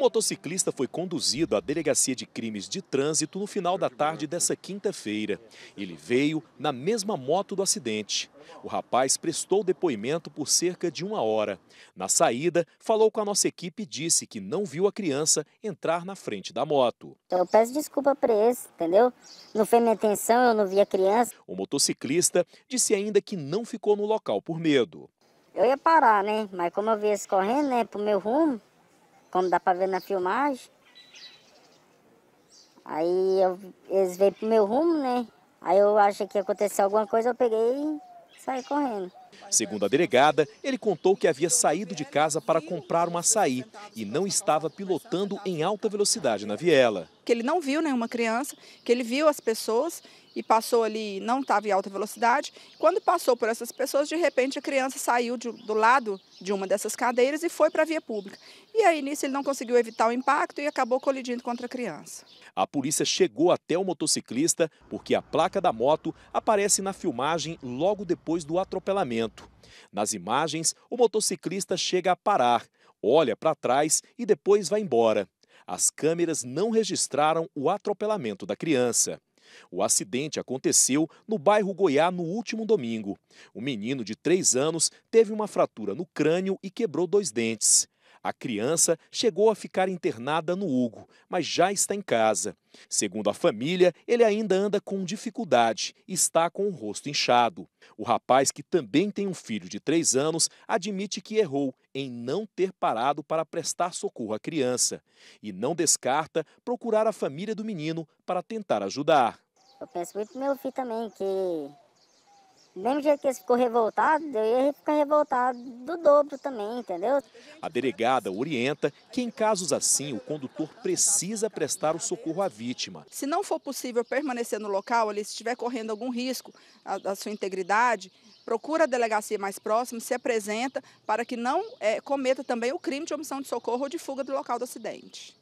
motociclista foi conduzido à Delegacia de Crimes de Trânsito no final da tarde dessa quinta-feira. Ele veio na mesma moto do acidente. O rapaz prestou depoimento por cerca de uma hora. Na saída, falou com a nossa equipe e disse que não viu a criança entrar na frente da moto. Eu peço desculpa para esse, entendeu? Não foi minha intenção, eu não vi a criança. O motociclista disse ainda que não ficou no local por medo. Eu ia parar, né? Mas como eu vi eles correndo, né, pro meu rumo, como dá para ver na filmagem. Aí eu, eles veio pro meu rumo, né? Aí eu achei que ia acontecer alguma coisa, eu peguei e saí correndo. Segundo a delegada, ele contou que havia saído de casa para comprar um açaí e não estava pilotando em alta velocidade na viela que ele não viu nenhuma criança, que ele viu as pessoas e passou ali, não estava em alta velocidade. Quando passou por essas pessoas, de repente a criança saiu de, do lado de uma dessas cadeiras e foi para a via pública. E aí nisso ele não conseguiu evitar o impacto e acabou colidindo contra a criança. A polícia chegou até o motociclista porque a placa da moto aparece na filmagem logo depois do atropelamento. Nas imagens, o motociclista chega a parar, olha para trás e depois vai embora. As câmeras não registraram o atropelamento da criança. O acidente aconteceu no bairro Goiá no último domingo. O menino de 3 anos teve uma fratura no crânio e quebrou dois dentes. A criança chegou a ficar internada no Hugo, mas já está em casa. Segundo a família, ele ainda anda com dificuldade e está com o rosto inchado. O rapaz, que também tem um filho de três anos, admite que errou em não ter parado para prestar socorro à criança e não descarta procurar a família do menino para tentar ajudar. Eu penso muito no meu filho também, que do mesmo jeito que ele ficou revoltado, eu ia ficar revoltado do dobro também, entendeu? A delegada orienta que em casos assim o condutor precisa prestar o socorro à vítima. Se não for possível permanecer no local, ali, se estiver correndo algum risco à, sua integridade, procura a delegacia mais próxima, se apresenta para que não é, cometa também o crime de omissão de socorro ou de fuga do local do acidente.